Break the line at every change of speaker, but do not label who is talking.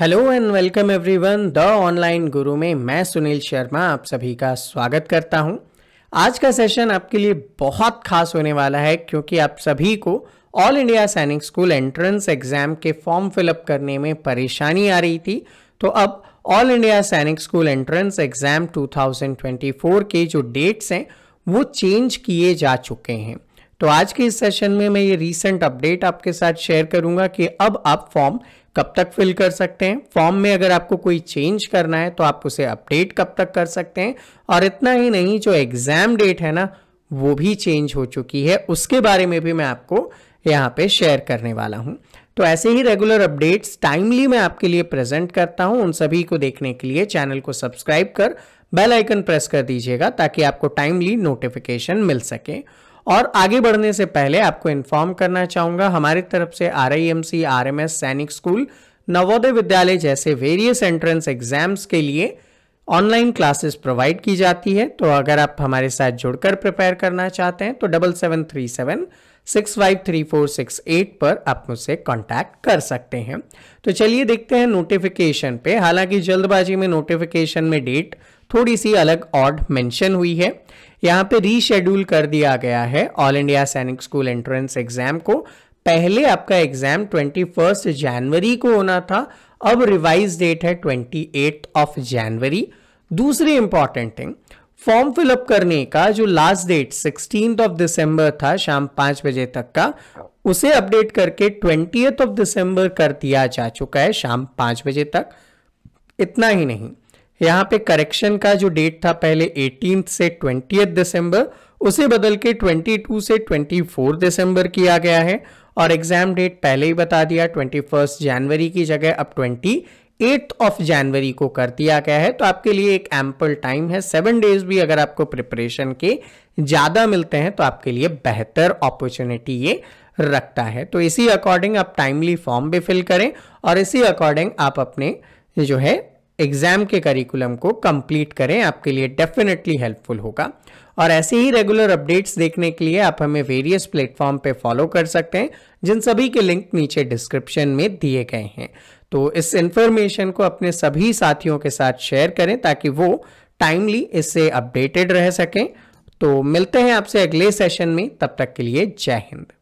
hello and welcome everyone the online guru में मैं सुनील शर्मा आप सभी का स्वागत करता हूं आज का सेशन आपके लिए बहुत खास होने वाला है क्योंकि आप सभी को all India Sainik school entrance exam के फॉर्म फिलअप करने में परेशानी आ रही थी तो अब all India Sainik school entrance exam 2024 के जो डेट्स हैं वो चेंज किए जा चुके हैं तो आज के इस सेशन में मैं ये रीसेंट अपडेट आपके साथ शेयर करूंगा कि अब आप फॉर्म कब तक फिल कर सकते हैं फॉर्म में अगर आपको कोई चेंज करना है तो आप उसे अपडेट कब तक कर सकते हैं और इतना ही नहीं जो एग्ज़ाम डेट है ना वो भी चेंज हो चुकी है उसके बारे में भी मैं आपको यहाँ पे शेयर करने वाला हूँ तो ऐसे ही रेगुलर अपडेट्स टाइमली मैं आपके लिए प्रेजेंट करता हूँ उन सभी को देखने के लिए चैनल को सब्सक्राइब कर बेल आइकन प्रेस कर दीजिएगा ताकि आपको टाइमली नोटिफिकेशन मिल सके और आगे बढ़ने से पहले आपको इन्फॉर्म करना चाहूंगा हमारी तरफ से R I M C R M S Sainik school Navodaya Vidyalaya जैसे वेरियस एंट्रेंस एग्जाम्स के लिए ऑनलाइन क्लासेस प्रोवाइड की जाती है तो अगर आप हमारे साथ जुड़कर प्रिपेयर करना चाहते हैं तो double seven three seven six five three four six eight पर आप मुझसे कांटेक्ट कर सकते हैं तो चलिए देखते हैं नोटिफिकेशन पे हालांकि जल्दबाजी में नोटिफिकेशन में डेट थोड़ी सी अलग ऑड मेंशन हुई है यहाँ पे रीशेड्यूल कर दिया गया है all India Sainik school entrance exam को पहले आपका एग्जाम ट्वेंटी फर्स्ट जनवरी को होना था अब रिवाइज डेट है ट्वेंटी एट ऑफ जनवरी दूसरी इंपॉर्टेंट थिंग फॉर्म फिलअप करने का जो last date sixteen of December था शाम पांच बजे तक का उसे अपडेट करके ट्वेंटी ऑफ दिसंबर कर दिया जा चुका है शाम पांच बजे तक इतना ही नहीं यहाँ पे करेक्शन का जो डेट था पहले एटीन से ट्वेंटी दिसंबर उसे बदल के ट्वेंटी टू से ट्वेंटी फोर दिसंबर किया गया है और एग्जाम डेट पहले ही बता दिया ट्वेंटी फर्स्ट जनवरी की जगह अब ट्वेंटी एट ऑफ जनवरी को कर दिया गया है तो आपके लिए एक एम्पल टाइम है सेवन डेज भी अगर आपको प्रिपरेशन के ज़्यादा मिलते हैं तो आपके लिए बेहतर अपॉर्चुनिटी ये रखता है तो इसी अकॉर्डिंग आप टाइमली फॉर्म भी फिल करें और इसी अकॉर्डिंग आप अपने जो है एग्ज़ाम के करिकुलम को कंप्लीट करें आपके लिए डेफिनेटली हेल्पफुल होगा और ऐसे ही रेगुलर अपडेट्स देखने के लिए आप हमें वेरियस प्लेटफॉर्म पे फॉलो कर सकते हैं जिन सभी के लिंक नीचे डिस्क्रिप्शन में दिए गए हैं तो इस इन्फॉर्मेशन को अपने सभी साथियों के साथ शेयर करें ताकि वो टाइमली इससे अपडेटेड रह सकें तो मिलते हैं आपसे अगले सेशन में तब तक के लिए जय हिंद